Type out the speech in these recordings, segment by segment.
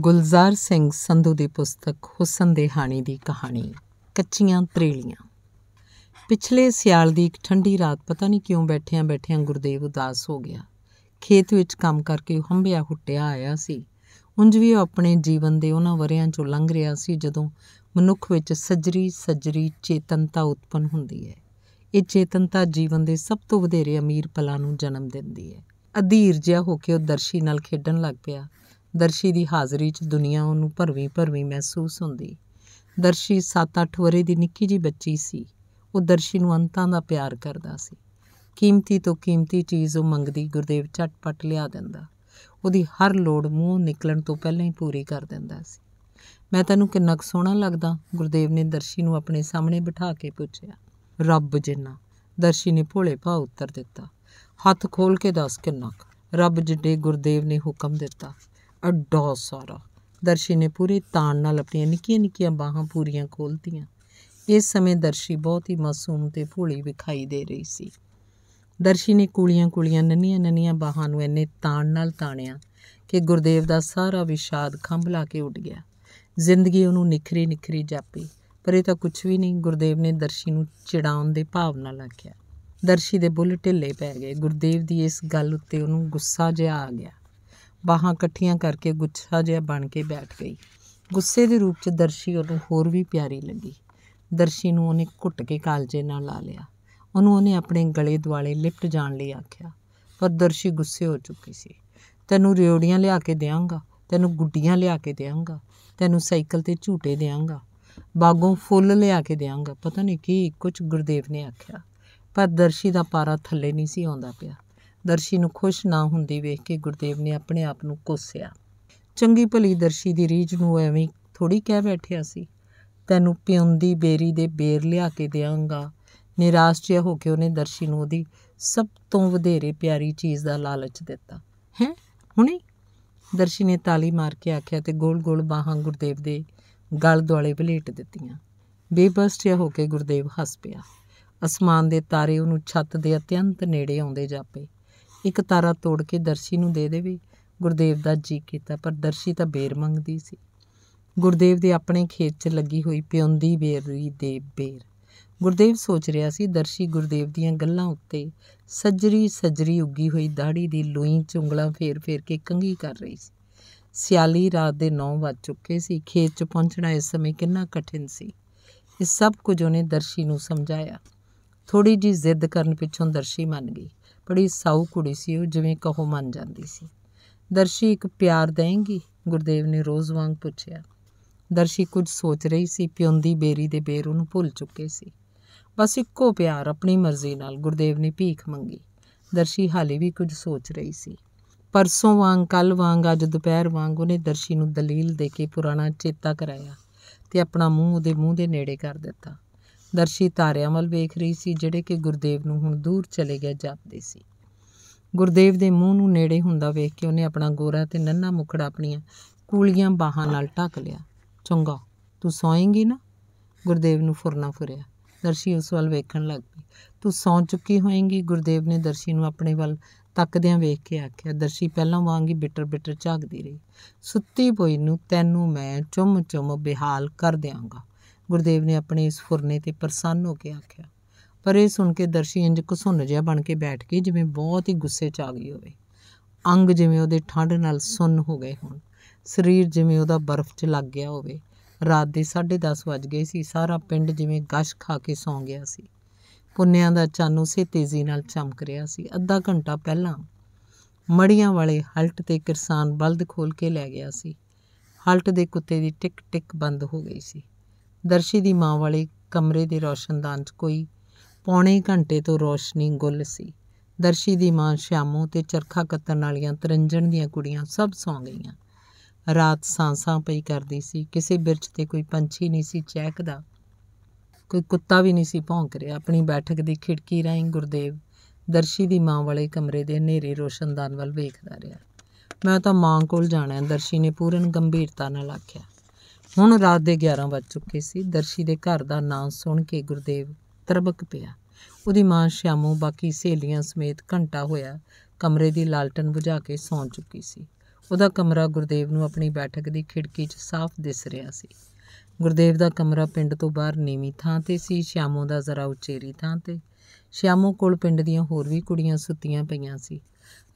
ਗੁਲਜ਼ਾਰ ਸਿੰਘ ਸੰਧੂ ਦੀ ਪੁਸਤਕ ਹੁਸਨ ਦੇ ਹਾਣੀ ਦੀ ਕਹਾਣੀ ਕੱਚੀਆਂ ਤਰੇਲੀਆਂ ਪਿਛਲੇ ਸਿਆਲ ਦੀ ਇੱਕ ਠੰਡੀ ਰਾਤ ਪਤਾ ਨਹੀਂ ਕਿਉਂ ਬੈਠਿਆਂ ਬੈਠਿਆਂ ਗੁਰਦੇਵ ਉਦਾਸ ਹੋ ਗਿਆ ਖੇਤ ਵਿੱਚ ਕੰਮ ਕਰਕੇ ਹੰਬਿਆ ਹੁੱਟਿਆ ਆਇਆ ਸੀ ਉੰਜ ਵੀ ਉਹ ਆਪਣੇ ਜੀਵਨ ਦੇ ਉਹਨਾਂ ਵਰਿਆਂ ਚੋਂ ਲੰਘ ਰਿਹਾ ਸੀ ਜਦੋਂ ਮਨੁੱਖ ਵਿੱਚ ਸਜਰੀ ਸਜਰੀ ਚੇਤਨਤਾ ਉਤਪਨ ਹੁੰਦੀ ਹੈ ਇਹ ਚੇਤਨਤਾ ਜੀਵਨ ਦੇ ਸਭ ਤੋਂ ਵਧੇਰੇ ਅਮੀਰ ਪਲਾਂ ਨੂੰ ਜਨਮ ਦਿੰਦੀ ਹੈ ਅਧੀਰ ਜਿਹਾ ਹੋ ਕੇ ਉਹ ਦਰਸ਼ੀ ਨਾਲ ਖੇਡਣ ਲੱਗ ਪਿਆ ਦਰਸ਼ੀ ਦੀ ਹਾਜ਼ਰੀ 'ਚ ਦੁਨੀਆ ਉਹਨੂੰ ਭਰਵੀਂ ਭਰਵੀਂ ਮਹਿਸੂਸ ਹੁੰਦੀ ਦਰਸ਼ੀ 7-8 ਵਰੇ ਦੀ ਨਿੱਕੀ ਜੀ ਬੱਚੀ ਸੀ ਉਹ ਦਰਸ਼ੀ ਨੂੰ ਅੰਤਾਂ ਦਾ ਪਿਆਰ ਕਰਦਾ ਸੀ ਕੀਮਤੀ ਤੋਂ ਕੀਮਤੀ ਚੀਜ਼ ਉਹ ਮੰਗਦੀ ਗੁਰਦੇਵ ਝਟਪਟ ਲਿਆ ਦਿੰਦਾ ਉਹਦੀ ਹਰ ਲੋੜ ਮੂੰਹ ਨਿਕਲਣ ਤੋਂ ਪਹਿਲਾਂ ਹੀ ਪੂਰੀ ਕਰ ਦਿੰਦਾ ਸੀ ਮੈਂ ਤੈਨੂੰ ਕਿੰਨਾ ਕੁ ਸੋਹਣਾ ਲੱਗਦਾ ਗੁਰਦੇਵ ਨੇ ਦਰਸ਼ੀ ਨੂੰ ਆਪਣੇ ਸਾਹਮਣੇ ਬਿਠਾ ਕੇ ਪੁੱਛਿਆ ਰੱਬ ਜਿੰਨਾ ਦਰਸ਼ੀ ਨੇ ਭੋਲੇ ਭਾ ਉੱਤਰ ਦਿੱਤਾ ਹੱਥ ਖੋਲ ਕੇ ਦੱਸ ਕਿੰਨਾ ਰੱਬ ਜਿੱਡੇ ਗੁਰਦੇਵ ਨੇ ਹੁਕਮ ਦਿੱਤਾ ਅਡੋ ਸਾਰਾ ਦਰਸ਼ੀ ਨੇ ਪੂਰੀ ਤਾਣ ਨਾਲ ਆਪਣੀਆਂ ਨਿੱਕੀਆਂ ਨਿੱਕੀਆਂ ਬਾਹਾਂ ਪੂਰੀਆਂ ਖੋਲਤੀਆਂ ਇਸ ਸਮੇਂ ਦਰਸ਼ੀ ਬਹੁਤ ਹੀ ਮਾਸੂਮ ਤੇ ਭੋਲੀ ਵਿਖਾਈ ਦੇ ਰਹੀ ਸੀ ਦਰਸ਼ੀ ਨੇ ਕੂਲੀਆਂ-ਕੂਲੀਆਂ ਨੰਨੀਆਂ-ਨੰਨੀਆਂ ਬਾਹਾਂ ਨੂੰ ਐਨੇ ਤਾਣ ਨਾਲ ਤਾਣਿਆ ਕਿ ਗੁਰਦੇਵ ਦਾ ਸਾਰਾ ਵਿਸ਼ਾਦ ਖੰਭਲਾ ਕੇ ਉੱਡ ਗਿਆ ਜ਼ਿੰਦਗੀ ਉਹਨੂੰ ਨਿਖਰੀ-ਨਿਖਰੀ ਜਾਪੀ ਪਰ ਇਹ ਤਾਂ ਕੁਝ ਵੀ ਨਹੀਂ ਗੁਰਦੇਵ ਨੇ ਦਰਸ਼ੀ ਨੂੰ ਚਿੜਾਉਣ ਦੇ ਭਾਵ ਨਾਲ ਆਖਿਆ ਦਰਸ਼ੀ ਦੇ ਬੁੱਲ ਢਿੱਲੇ ਪੈ ਗਏ ਗੁਰਦੇਵ ਦੀ ਇਸ ਗੱਲ ਉੱਤੇ ਉਹਨੂੰ ਗੁੱਸਾ ਜਿਹਾ ਆ ਗਿਆ ਬਾਹਾਂ ਇਕੱਠੀਆਂ ਕਰਕੇ ਗੁੱਛਾ ਜਿਹਾ ਬਣ ਕੇ ਬੈਠ ਗਈ ਗੁੱਸੇ ਦੇ ਰੂਪ 'ਚ ਦਰਸ਼ੀ ਉਹਨੂੰ ਹੋਰ ਵੀ ਪਿਆਰੀ ਲੱਗੀ ਦਰਸ਼ੀ ਨੂੰ ਉਹਨੇ ਘੁੱਟ ਕੇ ਕਾਲਜੇ ਨਾਲ ਲਾ ਲਿਆ ਉਹਨੂੰ ਉਹਨੇ ਆਪਣੇ ਗਲੇ ਦੁਆਲੇ ਲਿਪਟ ਜਾਣ ਲਈ ਆਖਿਆ ਪਰ ਦਰਸ਼ੀ ਗੁੱਸੇ ਹੋ ਚੁੱਕੀ ਸੀ ਤੈਨੂੰ ਰਿਓੜੀਆਂ ਲਿਆ ਕੇ ਦੇਵਾਂਗਾ ਤੈਨੂੰ ਗੁੱਡੀਆਂ ਲਿਆ ਕੇ ਦੇਵਾਂਗਾ ਤੈਨੂੰ ਸਾਈਕਲ ਤੇ ਝੂਟੇ ਦੇਵਾਂਗਾ ਬਾਗੋਂ ਫੁੱਲ ਲਿਆ ਕੇ ਦੇਵਾਂਗਾ ਪਤਾ ਨਹੀਂ ਕੀ ਕੁਝ ਗੁਰਦੇਵ ਨੇ ਆਖਿਆ ਪਰ ਦਰਸ਼ੀ ਦਾ ਪਾਰਾ ਥੱਲੇ ਨਹੀਂ ਸੀ ਆਉਂਦਾ ਪਿਆ ਦਰਸ਼ੀ ਨੂੰ ਖੁਸ਼ ਨਾ ਹੁੰਦੀ ਵੇਖ ਕੇ ਗੁਰਦੇਵ ਨੇ ਆਪਣੇ ਆਪ ਨੂੰ ਕੋਸਿਆ ਚੰਗੀ ਭਲੀ ਦਰਸ਼ੀ ਦੀ ਰੀਝ ਨੂੰ ਐਵੇਂ ਥੋੜੀ ਕਹਿ ਬੈਠਿਆ ਸੀ ਤੈਨੂੰ ਪਿਉਂਦੀ 베ਰੀ ਦੇ ਬੇਰ ਲਿਆ ਕੇ ਦੇਵਾਂਗਾ ਨਿਰਾਸ਼ ਜਿਹਾ ਹੋ ਕੇ ਉਹਨੇ ਦਰਸ਼ੀ ਨੂੰ ਉਹਦੀ ਸਭ ਤੋਂ ਵਧੇਰੇ ਪਿਆਰੀ ਚੀਜ਼ ਦਾ ਲਾਲਚ ਦਿੱਤਾ ਹੈ ਹੁਣੇ ਦਰਸ਼ੀ ਨੇ ਤਾਲੀ ਮਾਰ ਕੇ ਆਖਿਆ ਤੇ ਗੋਲ-ਗੋਲ ਬਾਹਾਂ ਗੁਰਦੇਵ ਦੇ ਗਲ ਦੁਆਲੇ ਭਲੇਟ ਦਿੱਤੀਆਂ ਬੇਬਸ ਜਿਹਾ ਹੋ ਕੇ ਗੁਰਦੇਵ ਹੱਸ ਪਿਆ ਅਸਮਾਨ ਦੇ ਤਾਰੇ ਉਹਨੂੰ ਛੱਤ ਦੇ ਅਤਿਅੰਤ ਨੇੜੇ ਆਉਂਦੇ ਜਾਪੇ ਇੱਕ ਤਾਰਾ ਤੋੜ ਕੇ ਦਰਸ਼ੀ ਨੂੰ ਦੇ ਦੇਵੇ ਗੁਰਦੇਵ ਦਾ ਜੀ ਕੀਤਾ ਪਰ ਦਰਸ਼ੀ ਤਾਂ ਬੇਰ ਮੰਗਦੀ ਸੀ ਗੁਰਦੇਵ ਦੇ ਆਪਣੇ ਖੇਤ 'ਚ ਲੱਗੀ ਹੋਈ ਪਿਉਂਦੀ ਬੇਰੀ ਦੇ ਬੇਰ ਗੁਰਦੇਵ ਸੋਚ ਰਿਹਾ ਸੀ ਦਰਸ਼ੀ ਗੁਰਦੇਵ ਦੀਆਂ ਗੱਲਾਂ ਉੱਤੇ ਸੱਜਰੀ ਸੱਜਰੀ ਉੱਗੀ ਹੋਈ ਦਾੜੀ ਦੀ ਲੋਈ ਚੁੰਗਲਾਂ ਫੇਰ-ਫੇਰ ਕੇ ਕੰਗੀ ਕਰ ਰਹੀ ਸੀ ਸਿਆਲੀ ਰਾਤ ਦੇ 9 ਵੱਜ ਚੁੱਕੇ ਸੀ ਖੇਤ 'ਚ ਪਹੁੰਚਣਾ ਇਸ ਸਮੇਂ ਕਿੰਨਾ ਕਠਿਨ ਸੀ ਇਹ ਸਭ ਕੁਝ ਉਹਨੇ ਦਰਸ਼ੀ ਨੂੰ ਸਮਝਾਇਆ ਥੋੜੀ ਜੀ ਜ਼ਿੱਦ ਕਰਨ ਪਿੱਛੋਂ ਦਰਸ਼ੀ ਮੰਨ ਗਈ ਬੜੀ ਸਾਊ ਕੁੜੀ ਸੀ ਉਹ ਜਿਵੇਂ ਕਹੋ ਮੰਨ ਜਾਂਦੀ ਸੀ ਦਰਸ਼ੀ ਇੱਕ ਪਿਆਰ ਦੇਂਗੀ ਗੁਰਦੇਵ ਨੇ ਰੋਜ਼ ਵਾਂਗ ਪੁੱਛਿਆ ਦਰਸ਼ੀ ਕੁਝ ਸੋਚ ਰਹੀ ਸੀ ਪਿਉਂਦੀ 베ਰੀ ਦੇ ਬੇਰ ਉਹਨੂੰ ਭੁੱਲ ਚੁੱਕੇ ਸੀ ਬਸ ਇੱਕੋ ਪਿਆਰ ਆਪਣੀ ਮਰਜ਼ੀ ਨਾਲ ਗੁਰਦੇਵ ਨੇ ਭੀਖ ਮੰਗੀ ਦਰਸ਼ੀ ਹਾਲੇ ਵੀ ਕੁਝ ਸੋਚ ਰਹੀ ਸੀ ਪਰਸੋਂ ਵਾਂਗ ਕੱਲ ਵਾਂਗ ਅੱਜ ਦੁਪਹਿਰ ਵਾਂਗ ਉਹਨੇ ਦਰਸ਼ੀ ਨੂੰ ਦਲੀਲ ਦੇ ਕੇ ਪੁਰਾਣਾ ਚੇਤਾ ਕਰਾਇਆ ਤੇ ਆਪਣਾ ਮੂੰਹ ਉਹਦੇ ਮੂੰਹ ਦੇ ਨੇੜੇ ਕਰ ਦਿੱਤਾ ਦਰਸ਼ੀ ਤਾਰਿਆਂ ਵੱਲ ਵੇਖ ਰਹੀ ਸੀ ਜਿਹੜੇ ਕਿ ਗੁਰਦੇਵ ਨੂੰ ਹੁਣ ਦੂਰ ਚਲੇ ਗਏ ਜਾਪਦੇ ਸੀ ਗੁਰਦੇਵ ਦੇ ਮੂੰਹ ਨੂੰ ਨੇੜੇ ਹੁੰਦਾ ਵੇਖ ਕੇ ਉਹਨੇ ਆਪਣਾ ਗੋਰਾ ਤੇ ਨੰਨਾ ਮੁਖੜਾ ਆਪਣੀਆਂ ਕੂਲੀਆਂ ਬਾਹਾਂ ਨਾਲ ਢੱਕ ਲਿਆ ਚੰਗਾ ਤੂੰ ਸੌਏਂਗੀ ਨਾ ਗੁਰਦੇਵ ਨੂੰ ਫੁਰਨਾ ਫੁਰਿਆ ਦਰਸ਼ੀ ਉਸ ਵੱਲ ਵੇਖਣ ਲੱਗ ਪਈ ਤੂੰ ਸੌਂ ਚੁੱਕੀ ਹੋਏਂਗੀ ਗੁਰਦੇਵ ਨੇ ਦਰਸ਼ੀ ਨੂੰ ਆਪਣੇ ਵੱਲ ਤੱਕਦਿਆਂ ਵੇਖ ਕੇ ਆਖਿਆ ਦਰਸ਼ੀ ਪਹਿਲਾਂ ਵਾਂਗ ਹੀ ਬਿਟਰ ਬਿਟਰ ਝਾਕਦੀ ਰਹੀ ਸੁੱਤੀ ਪਈ ਨੂੰ ਤੈਨੂੰ ਮੈਂ ਚੁੰਮ ਚੁੰਮ ਬਿਹਾਲ ਕਰ ਦਿਆਂਗਾ ਗੁਰਦੇਵ ਨੇ ਆਪਣੇ ਇਸ ਫੁਰਨੇ ਤੇ ਪ੍ਰਸੰਨ ਹੋ ਕੇ ਆਖਿਆ ਪਰ ਇਹ ਸੁਣ ਕੇ ਦਰਸ਼ੀ ਇੰਜ ਘਸੁੰਨ ਜਿਹਾ ਬਣ ਕੇ ਬੈਠ ਗਈ ਜਿਵੇਂ ਬਹੁਤ ਹੀ ਗੁੱਸੇ 'ਚ ਆ ਗਈ ਹੋਵੇ ਅੰਗ ਜਿਵੇਂ ਉਹਦੇ ਠੰਡ ਨਾਲ ਸੁੰਨ ਹੋ ਗਏ ਹੋਣ ਸਰੀਰ ਜਿਵੇਂ ਉਹਦਾ ਬਰਫ਼ 'ਚ ਲੱਗ ਗਿਆ ਹੋਵੇ ਰਾਤ ਦੇ 10:30 ਵਜ ਗਏ ਸੀ ਸਾਰਾ ਪਿੰਡ ਜਿਵੇਂ ਗਸ਼ ਖਾ ਕੇ ਸੌਂ ਗਿਆ ਸੀ ਪੁੰਨਿਆਂ ਦਾ ਚੰਨ ਉਸੇ ਤੇਜ਼ੀ ਨਾਲ ਚਮਕ ਰਿਹਾ ਸੀ ਅੱਧਾ ਘੰਟਾ ਪਹਿਲਾਂ ਮੜੀਆਂ ਵਾਲੇ ਹਲਟ ਤੇ ਕਿਸਾਨ ਬਲਦ ਖੋਲ ਕੇ ਲੈ ਗਿਆ ਸੀ ਹਲਟ ਦੇ ਕੁੱਤੇ ਦੀ ਟਿਕ ਟਿਕ ਬੰਦ ਹੋ ਗਈ ਸੀ ਦਰਸ਼ੀ ਦੀ ਮਾਂ ਵਾਲੇ ਕਮਰੇ ਦੇ ਰੋਸ਼ਨਦਾਨ 'ਚ ਕੋਈ ਪੌਣੇ ਘੰਟੇ ਤੋਂ ਰੋਸ਼ਨੀ ਗੁੱਲ ਸੀ ਦਰਸ਼ੀ ਦੀ ਮਾਂ ਸ਼ਾਮੋਂ ਤੇ ਚਰਖਾ ਕੱਤਣ ਵਾਲੀਆਂ ਤਰੰਜਣ ਦੀਆਂ ਕੁੜੀਆਂ ਸਭ ਸੌ ਗਈਆਂ ਰਾਤ ਸਾਂਸਾਂ ਪਈ ਕਰਦੀ ਸੀ ਕਿਸੇ ਬਿਰਚ ਤੇ ਕੋਈ ਪੰਛੀ ਨਹੀਂ ਸੀ ਚਹਿਕਦਾ ਕੋਈ ਕੁੱਤਾ ਵੀ ਨਹੀਂ ਸੀ ਭੌਂਕ ਰਿਹਾ ਆਪਣੀ ਬੈਠਕ ਦੀ ਖਿੜਕੀ ਰਾਹੀਂ ਗੁਰਦੇਵ ਦਰਸ਼ੀ ਦੀ ਮਾਂ ਵਾਲੇ ਕਮਰੇ ਦੇ ਹਨੇਰੇ ਰੋਸ਼ਨਦਾਨ ਵੱਲ ਵੇਖਦਾ ਰਿਹਾ ਮੈਂ ਤਾਂ ਮਾਂ ਕੋਲ ਜਾਣਾ ਹੈ ਦਰਸ਼ੀ ਨੇ ਪੂਰਨ ਗੰਭੀਰਤਾ ਨਾਲ ਆਖਿਆ ਹੁਣ ਰਾਤ ਦੇ 11 ਵੱਜ ਚੁੱਕੇ ਸੀ ਦਰਸ਼ੀ ਦੇ ਘਰ ਦਾ ਨਾਂ ਸੁਣ ਕੇ ਗੁਰਦੇਵ ਤਰਬਕ ਪਿਆ ਉਹਦੀ ਮਾਂ ਸ਼ਾਮੂ ਬਾਕੀ ਸਹੇਲੀਆਂ ਸਮੇਤ ਘੰਟਾ ਹੋਇਆ ਕਮਰੇ ਦੀ ਲਾਲਟਨ ਬੁਝਾ ਕੇ ਸੌਂ ਚੁੱਕੀ ਸੀ ਉਹਦਾ ਕਮਰਾ ਗੁਰਦੇਵ ਨੂੰ ਆਪਣੀ ਬੈਠਕ ਦੀ ਖਿੜਕੀ 'ਚ ਸਾਫ਼ ਦਿਸ ਰਿਹਾ ਸੀ ਗੁਰਦੇਵ ਦਾ ਕਮਰਾ ਪਿੰਡ ਤੋਂ ਬਾਹਰ ਨੀਵੀਂ ਥਾਂ ਤੇ ਸੀ ਸ਼ਾਮੂ ਦਾ ਜ਼ਰਾ ਉਚੇਰੀ ਥਾਂ ਤੇ ਸ਼ਾਮੂ ਕੋਲ ਪਿੰਡ ਦੀਆਂ ਹੋਰ ਵੀ ਕੁੜੀਆਂ ਸੁੱਤੀਆਂ ਪਈਆਂ ਸੀ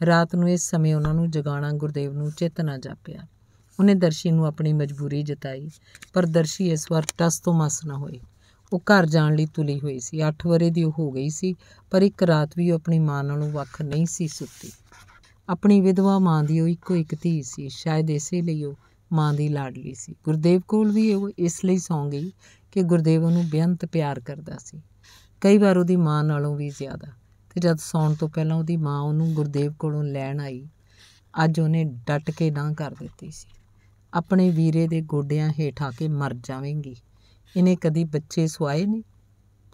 ਰਾਤ ਨੂੰ ਇਸ ਸਮੇਂ ਉਹਨਾਂ ਨੂੰ ਜਗਾਣਾ ਗੁਰਦੇਵ ਨੂੰ ਚੇਤਨਾ ਜਾਪਿਆ ਉਹਨੇ ਦਰਸ਼ੀ ਨੂੰ ਆਪਣੀ ਮਜਬੂਰੀ ਜਤਾਈ ਪਰ ਦਰਸ਼ੀ ਇਸ ਵਾਰ ਟਸ ਤੋਂ ਮਸ ਨਾ ਹੋਈ ਉਹ ਘਰ ਜਾਣ ਲਈ ਤੁਲੀ ਹੋਈ ਸੀ 8 ਵਰੇ ਦੀ ਉਹ ਹੋ ਗਈ ਸੀ ਪਰ ਇੱਕ ਰਾਤ ਵੀ ਉਹ ਆਪਣੀ ਮਾਂ ਨਾਲੋਂ ਵੱਖ ਨਹੀਂ ਸੀ ਸੁੱਤੀ ਆਪਣੀ ਵਿਧਵਾ ਮਾਂ ਦੀ ਉਹ ਇੱਕੋ ਇੱਕ ਧੀ ਸੀ ਸ਼ਾਇਦ ਇਸੇ ਲਈ ਉਹ ਮਾਂ ਦੀ ਲਾਡਲੀ ਸੀ ਗੁਰਦੇਵ ਕੋਲ ਵੀ ਉਹ ਇਸ ਲਈ ਸੌਂ ਗਈ ਕਿ ਗੁਰਦੇਵ ਉਹਨੂੰ ਬੇਅੰਤ ਪਿਆਰ ਕਰਦਾ ਸੀ ਕਈ ਵਾਰ ਉਹਦੀ ਮਾਂ ਨਾਲੋਂ ਵੀ ਜ਼ਿਆਦਾ ਤੇ ਜਦ ਸੌਣ ਤੋਂ ਪਹਿਲਾਂ ਉਹਦੀ ਮਾਂ ਉਹਨੂੰ ਗੁਰਦੇਵ ਕੋਲੋਂ ਲੈਣ ਆਈ ਅੱਜ ਉਹਨੇ ਡਟ ਕੇ ਨਾ ਕਰ ਦਿੱਤੀ ਸੀ ਆਪਣੇ ਵੀਰੇ ਦੇ ਗੋਡਿਆਂ ਹੇਠ ਕੇ ਮਰ ਜਾਵੇਂਗੀ ਇਹਨੇ ਕਦੀ ਬੱਚੇ ਸੁਆਏ ਨਹੀਂ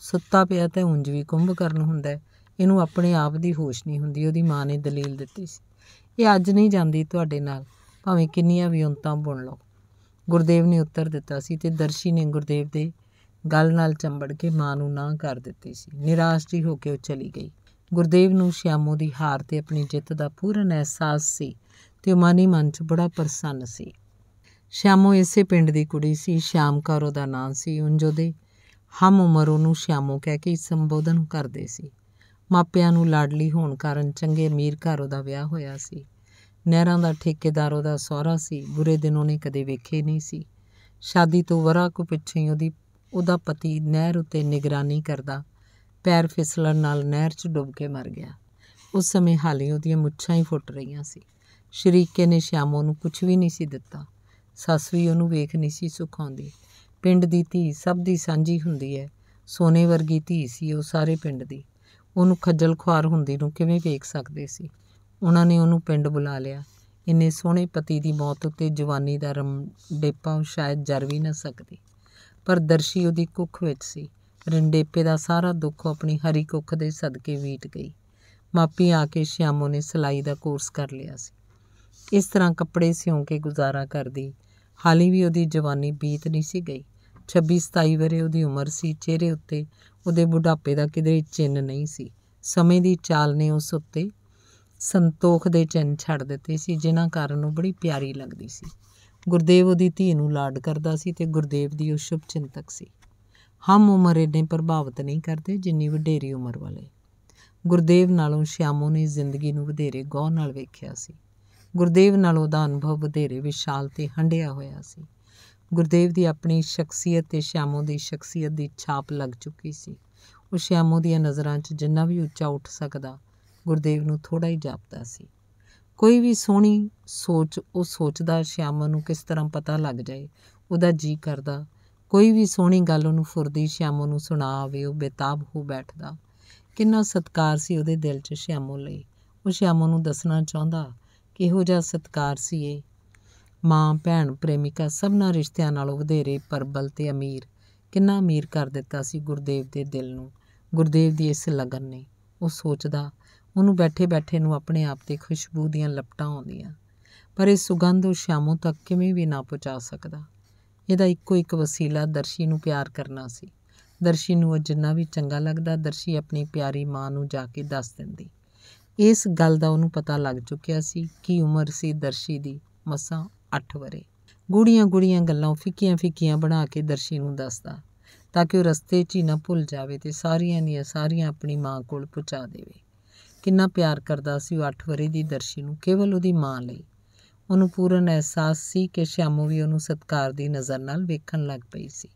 ਸੁੱਤਾ ਪਿਆ ਤਾਂ ਉਂਝ ਵੀ ਕੁੰਭ ਕਰਨ ਹੁੰਦਾ ਇਹਨੂੰ ਆਪਣੇ ਆਪ ਦੀ ਹੋਸ਼ ਨਹੀਂ ਹੁੰਦੀ ਉਹਦੀ ਮਾਂ ਨੇ ਦਲੀਲ ਦਿੱਤੀ ਸੀ ਇਹ ਅੱਜ ਨਹੀਂ ਜਾਂਦੀ ਤੁਹਾਡੇ ਨਾਲ ਭਾਵੇਂ ਕਿੰਨੀਆਂ ਵੀ ਉਨਤਾਂ ਬੁਣ ਲਓ ਗੁਰਦੇਵ ਨੇ ਉੱਤਰ ਦਿੱਤਾ ਸੀ ਤੇ ਦਰਸ਼ੀ ਨੇ ਗੁਰਦੇਵ ਦੇ ਗੱਲ ਨਾਲ ਚੰਬੜ ਕੇ ਮਾਂ ਨੂੰ ਨਾ ਕਰ ਦਿੱਤੀ ਸੀ ਨਿਰਾਸ਼ ਜੀ ਹੋ ਕੇ ਉਹ ਚਲੀ ਗਈ ਗੁਰਦੇਵ ਨੂੰ ਸ਼ਿਆਮੋ ਦੀ ਹਾਰ ਤੇ ਆਪਣੀ ਜਿੱਤ ਦਾ ਪੂਰਨ ਅਹਿਸਾਸ ਸੀ ਤੇ ਉਹ ਮਾਨੀ ਮਨ 'ਚ ਬੜਾ ਪ੍ਰਸੰਨ ਸੀ ਸ਼ਾਮੋ ਇਸੇ ਪਿੰਡ ਦੀ ਕੁੜੀ ਸੀ ਸ਼ਾਮ ਕੌਰ ਉਹਦਾ ਨਾਂ ਸੀ ਉਂਝ ਦੇ ਹਮ ਉਮਰ ਉਹਨੂੰ ਸ਼ਾਮੋ ਕਹਿ ਕੇ ਸੰਬੋਧਨ ਕਰਦੇ ਸੀ ਮਾਪਿਆਂ ਨੂੰ ਲਾਡਲੀ ਹੋਣ ਕਾਰਨ ਚੰਗੇ ਅਮੀਰ ਘਰ ਉਹਦਾ ਵਿਆਹ ਹੋਇਆ ਸੀ ਨਹਿਰਾਂ ਦਾ ਠੇਕੇਦਾਰ ਉਹਦਾ ਸਹੁਰਾ ਸੀ ਬੁਰੇ ਦਿਨ ਉਹਨੇ ਕਦੇ ਵੇਖੇ ਨਹੀਂ ਸੀ ਸ਼ਾਦੀ ਤੋਂ ਵਰਾ ਕੋ ਪਿੱਛੇ ਹੀ ਉਹਦੀ ਉਹਦਾ ਪਤੀ ਨਹਿਰ ਉੱਤੇ ਨਿਗਰਾਨੀ ਕਰਦਾ ਪੈਰ ਫਿਸਲਣ ਨਾਲ ਨਹਿਰ 'ਚ ਡੁੱਬ ਕੇ ਮਰ ਗਿਆ ਉਸ ਸਮੇਂ ਹਾਲੇ ਉਹਦੀਆਂ ਮੁੱਛਾਂ ਹੀ ਫੁੱਟ ਰਹੀਆਂ ਸੀ ਸ਼ਰੀਕੇ ਨੇ ਸ਼ਾਮੋ ਨੂੰ ਕੁਝ ਵੀ ਨਹੀਂ ਸੀ ਦਿੱਤਾ ਸੱਸ ਵੀ ਉਹਨੂੰ ਵੇਖ ਨਹੀਂ ਸੀ ਸੁਖਾਉਂਦੀ ਪਿੰਡ ਦੀ ਧੀ ਸਭ ਦੀ ਸਾਂਝੀ ਹੁੰਦੀ ਹੈ ਸੋਨੇ ਵਰਗੀ ਧੀ ਸੀ ਉਹ ਸਾਰੇ ਪਿੰਡ ਦੀ ਉਹਨੂੰ ਖੱਜਲ ਖੁਆਰ ਹੁੰਦੀ ਨੂੰ ਕਿਵੇਂ ਵੇਖ ਸਕਦੇ ਸੀ ਉਹਨਾਂ ਨੇ ਉਹਨੂੰ ਪਿੰਡ ਬੁਲਾ ਲਿਆ ਇੰਨੇ ਸੋਹਣੇ ਪਤੀ ਦੀ ਮੌਤ ਉੱਤੇ ਜਵਾਨੀ ਦਾ ਰਮ ਡੇਪਾ ਉਹ ਸ਼ਾਇਦ ਜਰ ਵੀ ਨਾ ਸਕਦੀ ਪਰ ਦਰਸ਼ੀ ਉਹਦੀ ਕੁੱਖ ਵਿੱਚ ਸੀ ਰੰਡੇਪੇ ਦਾ ਸਾਰਾ ਦੁੱਖ ਆਪਣੀ ਹਰੀ ਕੁੱਖ ਦੇ ਸਦਕੇ ਵੀਟ ਗਈ ਮਾਪੀ ਆ ਕੇ ਸ਼ਿਆਮੋ ਨੇ ਸਲਾਈ ਦਾ ਕੋਰਸ ਕਰ ਲਿਆ ਸੀ ਇਸ ਤਰ੍ਹਾਂ ਕੱਪੜੇ ਸਿਉਂ ਕੇ ਗੁਜ਼ਾਰਾ ਕਰਦੀ ਹਾਲੀ ਵੀ ਉਹਦੀ ਜਵਾਨੀ ਬੀਤ ਨਹੀਂ ਸੀ ਗਈ 26 27 ਵਰੇ ਉਹਦੀ ਉਮਰ ਸੀ ਚਿਹਰੇ ਉੱਤੇ ਉਹਦੇ ਬੁਢਾਪੇ ਦਾ ਕਿਦਰੇ ਚਿੰਨ ਨਹੀਂ ਸੀ ਸਮੇਂ ਦੀ ਚਾਲ ਨੇ ਉਸ ਉੱਤੇ ਸੰਤੋਖ ਦੇ ਚਿੰਨ ਛੱਡ ਦਿੱਤੇ ਸੀ ਜਿਨ੍ਹਾਂ ਕਾਰਨ ਉਹ ਬੜੀ ਪਿਆਰੀ ਲੱਗਦੀ ਸੀ ਗੁਰਦੇਵ ਉਹਦੀ ਧੀ ਨੂੰ ਲਾਡ ਕਰਦਾ ਸੀ ਤੇ ਗੁਰਦੇਵ ਦੀ ਉਹ ਸ਼ੁਭ ਚਿੰਤਕ ਸੀ ਹਮ ਉਮਰ ਇਹਨੇ ਪ੍ਰਭਾਵਿਤ ਨਹੀਂ ਕਰਦੇ ਜਿੰਨੀ ਵਡੇਰੀ ਉਮਰ ਵਾਲੇ ਗੁਰਦੇਵ ਨਾਲੋਂ ਸ਼ਿਆਮੋ ਨੇ ਜ਼ਿੰਦਗੀ ਨੂੰ ਵਧੇਰੇ ਗੌਰ ਨਾਲ ਵੇਖਿਆ ਸੀ ਗੁਰਦੇਵ ਨਾਲ ਉਹਦਾ ਅਨੁਭਵ ਵਧੇਰੇ ਵਿਸ਼ਾਲ ਤੇ ਹੰਡਿਆ ਹੋਇਆ ਸੀ ਗੁਰਦੇਵ ਦੀ ਆਪਣੀ ਸ਼ਖਸੀਅਤ ਤੇ ਸ਼ਿਆਮੋ ਦੀ ਸ਼ਖਸੀਅਤ ਦੀ ਛਾਪ ਲੱਗ ਚੁੱਕੀ ਸੀ ਉਹ ਸ਼ਿਆਮੋ ਦੀਆਂ ਨਜ਼ਰਾਂ 'ਚ ਜਿੰਨਾ ਵੀ ਉੱਚਾ ਉੱਠ ਸਕਦਾ ਗੁਰਦੇਵ ਨੂੰ ਥੋੜਾ ਹੀ ਜਾਪਦਾ ਸੀ ਕੋਈ ਵੀ ਸੋਹਣੀ ਸੋਚ ਉਹ ਸੋਚਦਾ ਸ਼ਿਆਮੋ ਨੂੰ ਕਿਸ ਤਰ੍ਹਾਂ ਪਤਾ ਲੱਗ ਜਾਏ ਉਹਦਾ ਜੀ ਕਰਦਾ ਕੋਈ ਵੀ ਸੋਹਣੀ ਗੱਲ ਉਹਨੂੰ ਫੁਰਦੀ ਸ਼ਿਆਮੋ ਨੂੰ ਸੁਣਾ ਆਵੇ ਉਹ ਬੇਤਾਬ ਹੋ ਬੈਠਦਾ ਕਿੰਨਾ ਸਤਕਾਰ ਸੀ ਉਹਦੇ ਦਿਲ 'ਚ ਸ਼ਿਆਮੋ ਲਈ ਉਹ ਸ਼ਿਆਮੋ ਨੂੰ ਦੱਸਣਾ ਚਾਹੁੰਦਾ ਕਿਹੋ ਜਿਹਾ ਸਤਕਾਰ ਸੀ ਇਹ ਮਾਂ ਭੈਣ ਪ੍ਰੇਮਿਕਾ ਨਾਲ ਰਿਸ਼ਤਿਆਂ ਨਾਲੋਂ ਵਧੇਰੇ ਪਰਬਲ ਤੇ ਅਮੀਰ ਕਿੰਨਾ ਅਮੀਰ ਕਰ ਦਿੱਤਾ ਸੀ ਗੁਰਦੇਵ ਦੇ ਦਿਲ ਨੂੰ ਗੁਰਦੇਵ ਦੀ ਇਸ ਲਗਨ ਨੇ ਉਹ ਸੋਚਦਾ ਉਹਨੂੰ ਬੈਠੇ-ਬੈਠੇ ਨੂੰ ਆਪਣੇ ਆਪ ਤੇ ਖੁਸ਼ਬੂ ਦੀਆਂ ਲਪਟਾਂ ਆਉਂਦੀਆਂ ਪਰ ਇਹ ਸੁਗੰਧ ਉਹ ਸ਼ਾਮੋਂ ਤੱਕ ਕਿਵੇਂ ਵੀ ਨਾ ਪਹੁੰਚਾ ਸਕਦਾ ਇਹਦਾ ਇੱਕੋ ਇੱਕ ਵਸੀਲਾ ਦਰਸ਼ੀ ਨੂੰ ਪਿਆਰ ਕਰਨਾ ਸੀ ਦਰਸ਼ੀ ਨੂੰ ਉਹ ਜਿੰਨਾ ਵੀ ਚੰਗਾ ਲੱਗਦਾ ਦਰਸ਼ੀ ਆਪਣੀ ਪਿਆਰੀ ਮਾਂ ਨੂੰ ਜਾ ਕੇ ਦੱਸ ਦਿੰਦੀ ਇਸ ਗੱਲ ਦਾ ਉਹਨੂੰ ਪਤਾ ਲੱਗ ਚੁੱਕਿਆ ਸੀ ਕਿ ਉਮਰ ਸੀ ਦਰਸ਼ੀ ਦੀ ਮਸਾਂ 8 ਵਰੇ ਗੂੜੀਆਂ ਗੂੜੀਆਂ ਗੱਲਾਂ ਫਿੱਕੀਆਂ ਫਿੱਕੀਆਂ ਬਣਾ ਕੇ ਦਰਸ਼ੀ ਨੂੰ ਦੱਸਦਾ ਤਾਂ ਕਿ ਉਹ ਰਸਤੇ 'ਚ ਹੀ ਨਾ ਭੁੱਲ ਜਾਵੇ ਤੇ ਸਾਰੀਆਂ ਦੀਆਂ ਸਾਰੀਆਂ ਆਪਣੀ ਮਾਂ ਕੋਲ ਪਹੁੰਚਾ ਦੇਵੇ ਕਿੰਨਾ ਪਿਆਰ ਕਰਦਾ ਸੀ ਉਹ 8 ਵਰੇ ਦੀ ਦਰਸ਼ੀ ਨੂੰ ਕੇਵਲ ਉਹਦੀ ਮਾਂ ਲਈ ਉਹਨੂੰ ਪੂਰਨ ਅਹਿਸਾਸ ਸੀ ਕਿ ਸ਼ਾਮੂ ਵੀ ਉਹਨੂੰ ਸਤਕਾਰ ਦੀ ਨਜ਼ਰ ਨਾਲ ਵੇਖਣ ਲੱਗ ਪਈ ਸੀ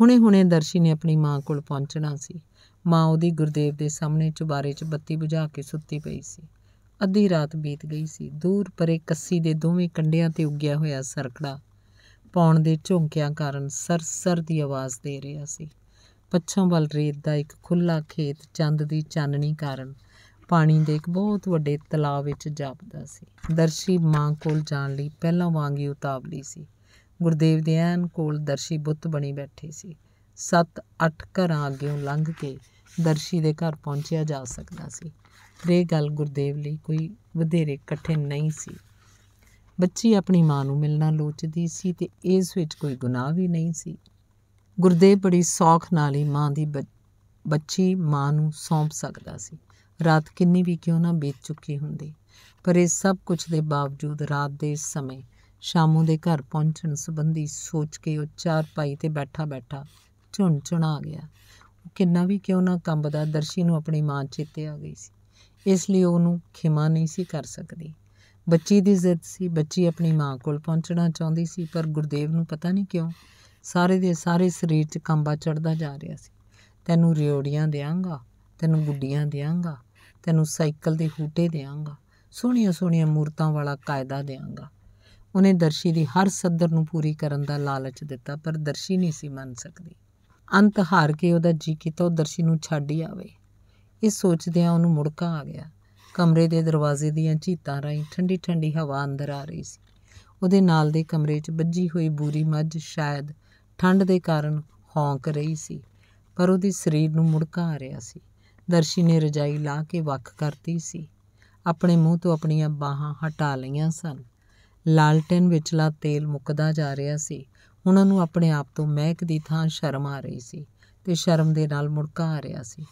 ਹੁਣੇ-ਹੁਣੇ ਦਰਸ਼ੀ ਨੇ ਆਪਣੀ ਮਾਂ ਕੋਲ ਪਹੁੰਚਣਾ ਸੀ ਮਾਂ ਉਹਦੀ ਗੁਰਦੇਵ ਦੇ ਸਾਹਮਣੇ ਚੁਬਾਰੇ 'ਚ ਬੱਤੀ ਬੁਝਾ ਕੇ ਸੁੱਤੀ ਪਈ ਸੀ ਅੱਧੀ ਰਾਤ ਬੀਤ ਗਈ ਸੀ ਦੂਰ ਪਰੇ ਕੱਸੀ ਦੇ ਦੋਵੇਂ ਕੰਡਿਆਂ ਤੇ ਉੱਗਿਆ ਹੋਇਆ ਸਰਕੜਾ ਪੌਣ ਦੇ ਝੋਂਕਿਆਂ ਕਾਰਨ ਸਰਸਰ ਦੀ ਆਵਾਜ਼ ਦੇ ਰਿਹਾ ਸੀ ਪੱਛਮ ਵੱਲ ਰੇਤ ਦਾ ਇੱਕ ਖੁੱਲਾ ਖੇਤ ਚੰਦ ਦੀ ਚਾਨਣੀ ਕਾਰਨ ਪਾਣੀ ਦੇ ਇੱਕ ਬਹੁਤ ਵੱਡੇ ਤਲਾਬ ਵਿੱਚ ਜਾਪਦਾ ਸੀ ਦਰਸ਼ੀ ਮਾਂ ਕੋਲ ਜਾਣ ਲਈ ਪਹਿਲਾਂ ਵਾਂਗ ਹੀ ਉਤਾਵਲੀ ਸੀ ਗੁਰਦੇਵ ਦੇ ਐਨ ਕੋਲ ਦਰਸ਼ੀ ਬੁੱਤ ਬਣੀ ਬੈਠੀ ਸੀ 7-8 ਘਰਾਂ ਅੱਗਿਓਂ ਲੰਘ ਕੇ ਦਰਸ਼ੀ ਦੇ ਘਰ ਪਹੁੰਚਿਆ ਜਾ ਸਕਦਾ ਸੀ ਪਰ ਇਹ ਗੱਲ ਗੁਰਦੇਵ ਲਈ ਕੋਈ ਵਧੇਰੇ ਕਠਿਨ ਨਹੀਂ ਸੀ ਬੱਚੀ ਆਪਣੀ ਮਾਂ ਨੂੰ ਮਿਲਣਾ ਲੋਚਦੀ ਸੀ ਤੇ ਇਸ ਵਿੱਚ ਕੋਈ ਗੁਨਾਹ ਵੀ ਨਹੀਂ ਸੀ ਗੁਰਦੇਵ ਬੜੀ ਸੌਖ ਨਾਲ ਹੀ ਮਾਂ ਦੀ ਬੱਚੀ ਮਾਂ ਨੂੰ ਸੌਂਪ ਸਕਦਾ ਸੀ ਰਾਤ ਕਿੰਨੀ ਵੀ ਕਿਉਂ ਨਾ ਬੀਤ ਚੁੱਕੀ ਹੁੰਦੀ ਪਰ ਇਹ ਸਭ ਕੁਝ ਦੇ ਬਾਵਜੂਦ ਰਾਤ ਦੇ ਸਮੇਂ ਸ਼ਾਮੂ ਦੇ ਘਰ ਪਹੁੰਚਣ ਸੰਬੰਧੀ ਸੋਚ ਕੇ ਉਹ ਚਾਰ ਪਾਈ ਤੇ ਬੈਠਾ ਬੈਠਾ ਝੁਣ ਆ ਗਿਆ ਉਹ ਕਿੰਨਾ ਵੀ ਕਿਉਂ ਨਾ ਕੰਬਦਾ ਦਰਸ਼ੀ ਨੂੰ ਆਪਣੀ ਮਾਂ ਚੇਤੇ ਆ ਗਈ ਸੀ ਇਸ ਲਈ ਉਹਨੂੰ ਖਿਮਾ ਨਹੀਂ ਸੀ ਕਰ ਸਕਦੀ ਬੱਚੀ ਦੀ ਜ਼ਿੱਦ ਸੀ ਬੱਚੀ ਆਪਣੀ ਮਾਂ ਕੋਲ ਪਹੁੰਚਣਾ ਚਾਹੁੰਦੀ ਸੀ ਪਰ ਗੁਰਦੇਵ ਨੂੰ ਪਤਾ ਨਹੀਂ ਕਿਉਂ ਸਾਰੇ ਦੇ ਸਾਰੇ ਸਰੀਰ 'ਚ ਕੰਬਾ ਚੜਦਾ ਜਾ ਰਿਹਾ ਸੀ ਤੈਨੂੰ ਰਿਓੜੀਆਂ ਦੇਵਾਂਗਾ ਤੈਨੂੰ ਗੁੱਡੀਆਂ ਦੇਵਾਂਗਾ ਤੈਨੂੰ ਸਾਈਕਲ ਦੇ ਹੂਟੇ ਦੇਵਾਂਗਾ ਸੋਹਣੀਆਂ ਸੋਹਣੀਆਂ ਮੂਰਤਾਂ ਵਾਲਾ ਕਾਇਦਾ ਦੇਵਾਂਗਾ ਉਹਨੇ ਦਰਸ਼ੀ ਦੀ ਹਰ ਸੱਦਰ ਨੂੰ ਪੂਰੀ ਕਰਨ ਦਾ ਲਾਲਚ ਦਿੱਤਾ ਪਰ ਦਰਸ਼ੀ ਨਹੀਂ ਸੀ ਮੰਨ ਸਕਦੀ ਅੰਤ ਹਾਰ ਕੇ ਉਹਦਾ ਜੀ ਕੀਤਾ ਉਹ ਦਰਸ਼ੀ ਨੂੰ ਛੱਡ ਹੀ ਆਵੇ ਇਹ ਸੋਚਦਿਆਂ ਉਹਨੂੰ ਮੁੜਕਾ ਆ ਗਿਆ ਕਮਰੇ ਦੇ ਦਰਵਾਜ਼ੇ ਦੀਆਂ ਝੀਤਾਂ ਰਾਹੀਂ ਠੰਡੀ ਠੰਡੀ ਹਵਾ ਅੰਦਰ ਆ ਰਹੀ ਸੀ ਉਹਦੇ ਨਾਲ ਦੇ ਕਮਰੇ 'ਚ ਵੱਜੀ ਹੋਈ ਬੂਰੀ ਮੱਝ ਸ਼ਾਇਦ ਠੰਡ ਦੇ ਕਾਰਨ ਹੌਂਕ ਰਹੀ ਸੀ ਪਰ ਉਹਦੀ ਸਰੀਰ ਨੂੰ ਮੁੜਕਾ ਆ ਰਿਹਾ ਸੀ ਦਰਸ਼ੀ ਨੇ ਰਜਾਈ ਲਾ ਕੇ ਵੱਖ ਕਰਤੀ ਸੀ ਆਪਣੇ ਮੂੰਹ ਤੋਂ ਆਪਣੀਆਂ ਬਾਹਾਂ ਹਟਾ ਲਈਆਂ ਸਨ ਲਾਲਟਨ ਵਿਚਲਾ ਤੇਲ ਮੁੱਕਦਾ ਜਾ ਰਿਹਾ ਸੀ ਉਹਨਾਂ ਨੂੰ ਆਪਣੇ ਆਪ ਤੋਂ ਮਹਿਕ ਦੀ ਥਾਂ ਸ਼ਰਮ ਆ ਰਹੀ ਸੀ ਤੇ ਸ਼ਰਮ ਦੇ ਨਾਲ ਮੁੜਕਾ ਆ ਰਿਹਾ ਸੀ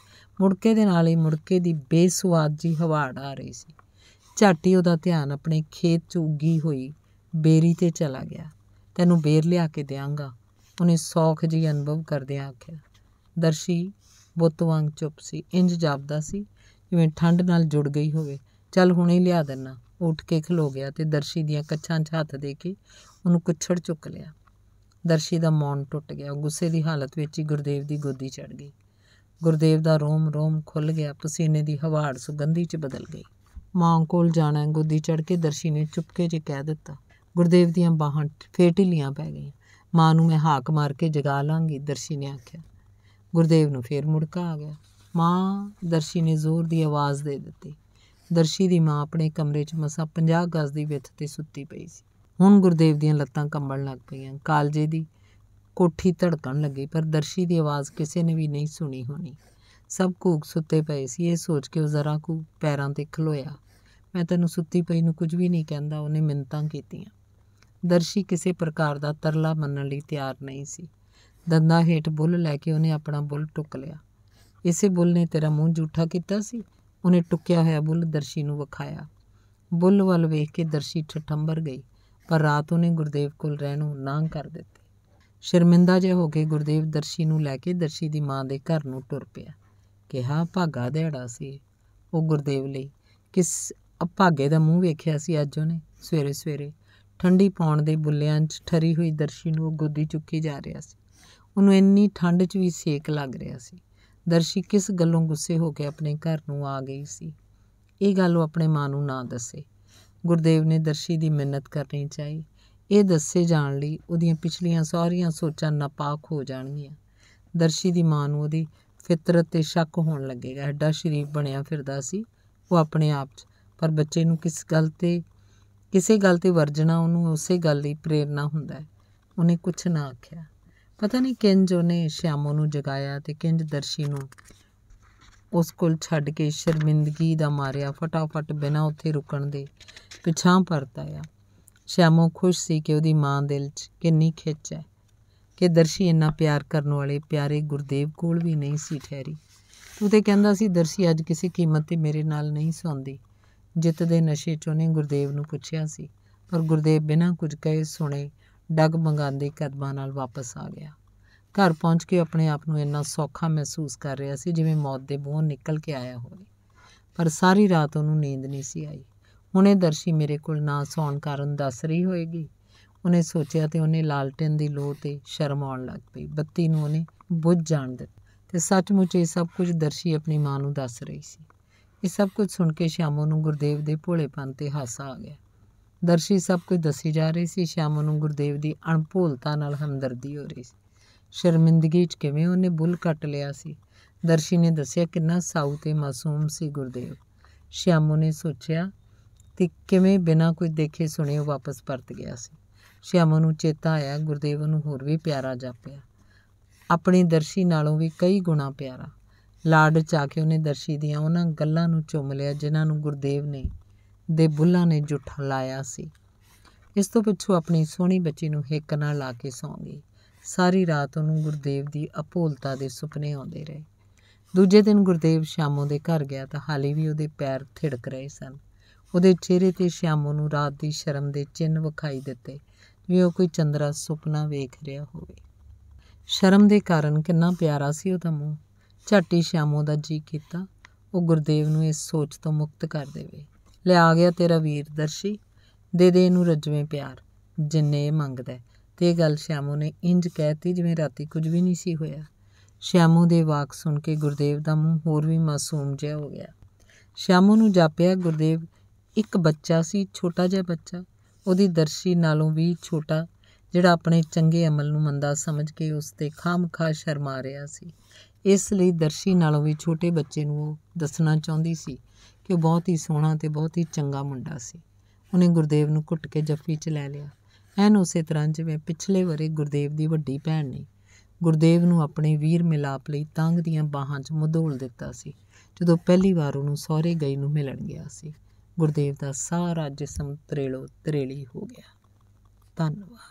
ਮੁੜਕੇ ਦੇ ਨਾਲ ਹੀ ਮੁੜਕੇ ਦੀ ਬੇਸਵਾਦ ਜੀ ਹਵਾੜ ਆ ਰਹੀ ਸੀ ਝਾਟੀ ਉਹਦਾ ਧਿਆਨ ਆਪਣੇ ਖੇਤ 'ਚ ਉੱਗੀ ਹੋਈ 베ਰੀ ਤੇ ਚਲਾ ਗਿਆ ਤੈਨੂੰ 베ਰ ਲਿਆ ਕੇ ਦਿਆਂਗਾ ਉਹਨੇ ਸੌਖ ਜੀ ਅਨੁਭਵ ਕਰਦਿਆਂ ਆਖਿਆ ਦਰਸ਼ੀ ਬੁੱਤ ਵਾਂਗ ਚੁੱਪ ਸੀ ਇੰਜ ਜਾਪਦਾ ਸੀ ਜਿਵੇਂ ਠੰਡ ਨਾਲ ਜੁੜ ਗਈ ਹੋਵੇ ਚੱਲ ਹੁਣੇ ਲਿਆ ਦੇਣਾ ਉੱਠ ਕੇ ਖਲੋ ਗਿਆ ਤੇ ਦਰਸ਼ੀ ਦੀਆਂ ਕੱਛਾਂ 'ਚ ਹੱਥ ਦੇ ਕੇ ਉਹਨੂੰ ਕੁਛੜ ਚੁੱਕ ਲਿਆ ਦਰਸ਼ੀ ਦਾ ਮੌਨ ਟੁੱਟ ਗਿਆ ਗੁੱਸੇ ਦੀ ਹਾਲਤ ਵਿੱਚ ਹੀ ਗੁਰਦੇਵ ਦੀ ਗੋਦੀ ਚੜ ਗਈ ਗੁਰਦੇਵ ਦਾ ਰੋਮ ਰੋਮ ਖੁੱਲ ਗਿਆ ਪਸੀਨੇ ਦੀ ਹਵਾੜ ਸੁਗੰਧੀ 'ਚ ਬਦਲ ਗਈ ਮਾਂ ਕੋਲ ਜਾਣਾ ਗੋਦੀ ਚੜ ਕੇ ਦਰਸ਼ੀ ਨੇ ਚੁੱਪਕੇ ਜੇ ਕਹਿ ਦਿੱਤਾ ਗੁਰਦੇਵ ਦੀਆਂ ਬਾਹਾਂ ਫੇਰ ਢਿੱਲੀਆਂ ਪੈ ਗਈਆਂ ਮਾਂ ਨੂੰ ਮੈਂ ਹਾਕ ਮਾਰ ਕੇ ਜਗਾ ਲਾਂਗੀ ਦਰਸ਼ੀ ਨੇ ਆਖਿਆ ਗੁਰਦੇਵ ਨੂੰ ਫੇਰ ਮੁੜਕਾ ਆ ਗਿਆ ਮਾਂ ਦਰਸ਼ੀ ਨੇ ਜ਼ੋਰ ਦੀ ਆਵਾਜ਼ ਦੇ ਦਿੱਤੀ ਦਰਸ਼ੀ ਦੀ ਮਾਂ ਆਪਣੇ ਕਮਰੇ 'ਚ ਮਸਾ 50 ਗਜ਼ ਦੀ ਵਿੱਥ ਤੇ ਸੁੱਤੀ ਪਈ ਸੀ ਹੁਣ ਗੁਰਦੇਵ ਦੀਆਂ ਲੱਤਾਂ ਕੰਬਣ ਲੱਗ ਪਈਆਂ ਕਾਲਜੇ ਦੀ ਕੋਠੀ ਧੜਕਣ ਲੱਗੀ ਪਰ ਦਰਸ਼ੀ ਦੀ ਆਵਾਜ਼ ਕਿਸੇ ਨੇ ਵੀ ਨਹੀਂ ਸੁਣੀ ਹੋਣੀ ਸਭ ਕੂਕ ਸੁੱਤੇ ਪਏ ਸੀ ਇਹ ਸੋਚ ਕੇ ਉਹ ਜ਼ਰਾ ਕੁ ਪੈਰਾਂ ਤੇ ਖਲੋਇਆ ਮੈਂ ਤੈਨੂੰ ਸੁੱਤੀ ਪਈ ਨੂੰ ਕੁਝ ਵੀ ਨਹੀਂ ਕਹਿੰਦਾ ਉਹਨੇ ਮਿੰਤਾਂ ਕੀਤੀਆਂ ਦਰਸ਼ੀ ਕਿਸੇ ਪ੍ਰਕਾਰ ਦਾ ਤਰਲਾ ਮੰਨਣ ਲਈ ਤਿਆਰ ਨਹੀਂ ਸੀ ਦੰਦਾ ਹੇਠ ਬੁੱਲ ਲੈ ਕੇ ਉਹਨੇ ਆਪਣਾ ਬੁੱਲ ਟੁੱਕ ਲਿਆ ਇਸੇ ਬੁੱਲ ਨੇ ਤੇਰਾ ਮੂੰਹ ਝੂਠਾ ਕੀਤਾ ਸੀ ਉਹਨੇ ਟੁੱਕਿਆ ਹੋਇਆ ਬੁੱਲ ਦਰਸ਼ੀ ਨੂੰ ਵਿਖਾਇਆ ਬੁੱਲ ਵੱਲ ਵੇਖ ਕੇ ਦਰਸ਼ੀ ਠਠੰਬਰ ਗਈ ਪਰ ਰਾਤ ਉਹਨੇ ਗੁਰਦੇਵ ਕੋਲ ਰਹਿਣ ਨੂੰ ਨਾ ਕਰ ਦਿੱਤੀ ਸ਼ਰਮਿੰਦਾ ਜੇ ਹੋ ਕੇ ਗੁਰਦੇਵ ਦਰਸ਼ੀ ਨੂੰ ਲੈ ਕੇ ਦਰਸ਼ੀ ਦੀ ਮਾਂ ਦੇ ਘਰ ਨੂੰ ਟੁਰ ਪਿਆ ਕਿਹਾ ਭਾਗਾ ਦਿਹਾੜਾ ਸੀ ਉਹ ਗੁਰਦੇਵ ਲਈ ਕਿਸ ਅਭਾਗੇ ਦਾ ਮੂੰਹ ਵੇਖਿਆ ਸੀ ਅੱਜ ਉਹਨੇ ਸਵੇਰੇ ਸਵੇਰੇ ਠੰਡੀ ਪੌਣ ਦੇ ਬੁੱਲਿਆਂ 'ਚ ਠਰੀ ਹੋਈ ਦਰਸ਼ੀ ਨੂੰ ਉਹ ਗੋਦੀ ਚੁੱਕੀ ਜਾ ਰਿਹਾ ਸੀ ਉਹਨੂੰ ਇੰਨੀ ਠੰਡ 'ਚ ਵੀ ਸੇਕ ਲੱਗ ਰਿਹਾ ਸੀ ਦਰਸ਼ੀ ਕਿਸ ਗੱਲੋਂ ਗੁੱਸੇ ਹੋ ਕੇ ਆਪਣੇ ਘਰ ਨੂੰ ਆ ਗਈ ਸੀ ਇਹ ਗੱਲ ਉਹ ਆਪਣੇ ਮਾਂ ਨੂੰ ਨਾ ਦੱਸੇ ਗੁਰਦੇਵ ਨੇ ਦਰਸ਼ੀ ਦੀ ਮਿੰਨਤ ਕਰਨੀ ਚਾਹੀ ਇਹ ਦੱਸੇ ਜਾਣ ਲਈ ਉਹਦੀਆਂ ਪਿਛਲੀਆਂ ਸਾਰੀਆਂ ਸੋਚਾਂ ਨਾਪਾਕ ਹੋ ਜਾਣਗੀਆਂ ਦਰਸ਼ੀ ਦੀ ਮਾਂ ਨੂੰ ਉਹਦੀ ਫਿਤਰਤ ਤੇ ਸ਼ੱਕ ਹੋਣ ਲੱਗੇਗਾ ਐਡਾ ਸ਼ਰੀਫ ਬਣਿਆ ਫਿਰਦਾ ਸੀ ਉਹ ਆਪਣੇ ਆਪ 'ਚ ਪਰ ਬੱਚੇ ਨੂੰ ਕਿਸ ਗੱਲ ਤੇ ਕਿਸੇ ਗੱਲ ਤੇ ਵਰਜਣਾ ਉਹਨੂੰ ਉਸੇ ਗੱਲ ਲਈ ਪ੍ਰੇਰਣਾ ਹੁੰਦਾ ਹੈ ਉਹਨੇ ਕੁਝ ਨਾ ਆਖਿਆ ਪਤਾ ਨਹੀਂ ਕਿੰਜ ਉਹਨੇ ਸ਼ਿਆਮੋ ਨੂੰ ਜਗਾਇਆ ਤੇ ਕਿੰਜ ਦਰਸ਼ੀ ਨੂੰ ਉਸ ਕੋਲ ਛੱਡ ਕੇ ਸ਼ਰਮਿੰਦਗੀ ਦਾ ਮਾਰਿਆ ਫਟਾਫਟ ਬਿਨਾਂ ਉੱਥੇ ਰੁਕਣ ਦੇ ਪਿਛਾਂ ਪਰਦਾ ਆ ਸ਼ਾਮੋ ਖੁਸ਼ ਸੀ ਕਿ ਉਹਦੀ ਮਾਂ ਦਿਲ 'ਚ ਕਿੰਨੀ ਖਿੱਚ ਹੈ ਕਿ ਦਰਸ਼ੀ ਇੰਨਾ ਪਿਆਰ ਕਰਨ ਵਾਲੇ ਪਿਆਰੇ ਗੁਰਦੇਵ ਕੋਲ ਵੀ ਨਹੀਂ ਸੀ ਠਹਿਰੀ ਤੂੰ ਤੇ ਕਹਿੰਦਾ ਸੀ ਦਰਸ਼ੀ ਅੱਜ ਕਿਸੇ ਕੀਮਤ ਤੇ ਮੇਰੇ ਨਾਲ ਨਹੀਂ ਸੌਂਦੀ ਜਿੱਤ ਦੇ ਨਸ਼ੇ 'ਚ ਉਹਨੇ ਗੁਰਦੇਵ ਨੂੰ ਪੁੱਛਿਆ ਸੀ ਪਰ ਗੁਰਦੇਵ ਬਿਨਾਂ ਕੁਝ ਕਹੇ ਸੁਣੇ ਡਗ ਮੰਗਾਂਦੇ ਕਦਮਾਂ ਨਾਲ ਵਾਪਸ ਆ ਗਿਆ ਘਰ ਪਹੁੰਚ ਕੇ ਆਪਣੇ ਆਪ ਨੂੰ ਇੰਨਾ ਸੌਖਾ ਮਹਿਸੂਸ ਕਰ ਰਿਹਾ ਸੀ ਜਿਵੇਂ ਮੌਤ ਦੇ ਮੂੰਹੋਂ ਨਿਕਲ ਕੇ ਆਇਆ ਹੋਵੇ ਪਰ ਸਾਰੀ ਰਾਤ ਉਹਨੂੰ ਨੀਂਦ ਨਹੀਂ ਸੀ ਆਈ ਹੁਣੇ ਦਰਸ਼ੀ ਮੇਰੇ ਕੋਲ ਨਾ ਸੌਣ ਕਾਰਨ ਦੱਸ ਰਹੀ ਹੋਏਗੀ ਉਹਨੇ ਸੋਚਿਆ ਤੇ ਉਹਨੇ ਲਾਲਟਨ ਦੀ ਲੋ ਤੇ ਸ਼ਰਮ ਆਉਣ ਲੱਗ ਪਈ ਬੱਤੀ ਨੂੰ ਉਹਨੇ ਬੁੱਝ ਜਾਣ ਦਿੱਤਾ ਤੇ ਸੱਚਮੁੱਚ ਇਹ ਸਭ ਕੁਝ ਦਰਸ਼ੀ ਆਪਣੀ ਮਾਂ ਨੂੰ ਦੱਸ ਰਹੀ ਸੀ ਇਹ ਸਭ ਕੁਝ ਸੁਣ ਕੇ ਸ਼ਾਮੂ ਨੂੰ ਗੁਰਦੇਵ ਦੇ ਭੋਲੇਪਨ ਤੇ ਹਾਸਾ ਆ ਗਿਆ ਦਰਸ਼ੀ ਸਭ ਕੁਝ ਦੱਸੀ ਜਾ ਰਹੀ ਸੀ ਸ਼ਾਮੂ ਨੂੰ ਗੁਰਦੇਵ ਦੀ ਅਣਭੋਲਤਾ ਨਾਲ ਹਮਦਰਦੀ ਹੋ ਰਹੀ ਸੀ ਸ਼ਰਮਿੰਦਗੀ 'ਚ ਕਿਵੇਂ ਉਹਨੇ ਬੁੱਲ ਕੱਟ ਲਿਆ ਸੀ ਦਰਸ਼ੀ ਨੇ ਦੱਸਿਆ ਕਿੰਨਾ ਸਾਊ ਤੇ ਮਾਸੂਮ ਸੀ ਗੁਰਦੇਵ ਸ਼ਾਮੂ ਨੇ ਸੋਚਿਆ ਤੇ ਕਿਵੇਂ ਬਿਨਾਂ ਕੁਝ ਦੇਖੇ ਸੁਣੇ ਉਹ ਵਾਪਸ ਪਰਤ ਗਿਆ ਸੀ ਸ਼ਿਆਮਾ ਨੂੰ ਚੇਤਾ ਆਇਆ ਗੁਰਦੇਵ ਨੂੰ ਹੋਰ ਵੀ ਪਿਆਰਾ ਜਾਪਿਆ ਆਪਣੇ ਦਰਸ਼ੀ ਨਾਲੋਂ ਵੀ ਕਈ ਗੁਣਾ ਪਿਆਰਾ ਲਾਡ ਚਾ ਕੇ ਉਹਨੇ ਦਰਸ਼ੀ ਦੀਆਂ ਉਹਨਾਂ ਗੱਲਾਂ ਨੂੰ ਚੁੰਮ ਲਿਆ ਜਿਨ੍ਹਾਂ ਨੂੰ ਗੁਰਦੇਵ ਨੇ ਦੇ ਬੁੱਲਾਂ ਨੇ ਜੁੱਠਾ ਲਾਇਆ ਸੀ ਇਸ ਤੋਂ ਪਿੱਛੋਂ ਆਪਣੀ ਸੋਹਣੀ ਬੱਚੀ ਨੂੰ ਹਿੱਕ ਨਾਲ ਲਾ ਕੇ ਸੌਂ ਗਈ ਸਾਰੀ ਰਾਤ ਉਹਨੂੰ ਗੁਰਦੇਵ ਦੀ ਅਪੋਲਤਾ ਦੇ ਸੁਪਨੇ ਆਉਂਦੇ ਰਹੇ ਦੂਜੇ ਦਿਨ ਗੁਰਦੇਵ ਸ਼ਾਮੋਂ ਦੇ ਘਰ ਗਿਆ ਤਾਂ ਹਾਲੇ ਵੀ ਉਹਦੇ ਪੈਰ ਥਿੜਕ ਰਹੇ ਸਨ ਉਹਦੇ ਚਿਹਰੇ ਤੇ ਸ਼ਾਮੂ ਨੂੰ ਰਾਤ ਦੀ ਸ਼ਰਮ ਦੇ ਚਿੰਨ ਵਿਖਾਈ ਦਿੱਤੇ ਜਿਵੇਂ ਉਹ ਕੋਈ ਚੰਦਰਾ ਸੁਪਨਾ ਵੇਖ ਰਿਹਾ ਹੋਵੇ ਸ਼ਰਮ ਦੇ ਕਾਰਨ ਕਿੰਨਾ ਪਿਆਰਾ ਸੀ ਉਹਦਾ ਮੂੰਹ ਝਾਟੀ ਸ਼ਾਮੂ ਦਾ ਜੀ ਕੀਤਾ ਉਹ ਗੁਰਦੇਵ ਨੂੰ ਇਸ ਸੋਚ ਤੋਂ ਮੁਕਤ ਕਰ ਦੇਵੇ ਲੈ ਆ ਗਿਆ ਤੇਰਾ ਵੀਰ ਦਰਸ਼ੀ ਦੇ ਦੇ ਇਹਨੂੰ ਰਜਵੇਂ ਪਿਆਰ ਜਿੰਨੇ ਮੰਗਦਾ ਤੇ ਇਹ ਗੱਲ ਸ਼ਾਮੂ ਨੇ ਇੰਜ ਕਹਿਤੀ ਜਿਵੇਂ ਰਾਤੀ ਕੁਝ ਵੀ ਨਹੀਂ ਸੀ ਹੋਇਆ ਸ਼ਾਮੂ ਦੇ ਵਾਕ ਸੁਣ ਕੇ ਗੁਰਦੇਵ ਦਾ ਮੂੰਹ ਹੋਰ ਵੀ ਮਾਸੂਮ ਜਿਹਾ ਹੋ ਗਿਆ ਸ਼ਾਮੂ ਨੂੰ ਜਾਪਿਆ ਗੁਰਦੇਵ ਇੱਕ ਬੱਚਾ ਸੀ ਛੋਟਾ ਜਿਹਾ ਬੱਚਾ ਉਹਦੀ ਦਰਸ਼ੀ ਨਾਲੋਂ ਵੀ ਛੋਟਾ ਜਿਹੜਾ ਆਪਣੇ ਚੰਗੇ ਅਮਲ ਨੂੰ ਮੰਦਾ ਸਮਝ ਕੇ ਉਸ ਤੇ ਖਾਮਖਾ ਸ਼ਰਮਾ ਰਿਹਾ ਸੀ ਇਸ ਲਈ ਦਰਸ਼ੀ ਨਾਲੋਂ ਵੀ ਛੋਟੇ ਬੱਚੇ ਨੂੰ ਉਹ ਦੱਸਣਾ ਚਾਹੁੰਦੀ ਸੀ ਕਿ ਉਹ ਬਹੁਤ ਹੀ ਸੋਹਣਾ ਤੇ ਬਹੁਤ ਹੀ ਚੰਗਾ ਮੁੰਡਾ ਸੀ ਉਹਨੇ ਗੁਰਦੇਵ ਨੂੰ ਘੁੱਟ ਕੇ ਜੱਫੀ 'ਚ ਲੈ ਲਿਆ ਐਨ ਉਸੇ ਤਰ੍ਹਾਂ ਜਿਵੇਂ ਪਿਛਲੇ ਵਾਰੇ ਗੁਰਦੇਵ ਦੀ ਵੱਡੀ ਭੈਣ ਨੇ ਗੁਰਦੇਵ ਨੂੰ ਆਪਣੇ ਵੀਰ ਮਿਲਾਪ ਲਈ ਤੰਗ ਦੀਆਂ ਬਾਹਾਂ 'ਚ ਮਧੋਲ ਦਿੱਤਾ ਸੀ ਜਦੋਂ ਪਹਿਲੀ ਵਾਰ ਉਹਨੂੰ ਸਹੁਰੇ ਗਈ ਨੂੰ ਮਿਲਣ ਗਿਆ ਸੀ ਗੁਰਦੇਵ ਦਾ ਸਾਰਾ ਜਿਸਮ ਤਰੇਲੋ ਤਰੇਲੀ ਹੋ ਗਿਆ ਧੰਨਵਾਦ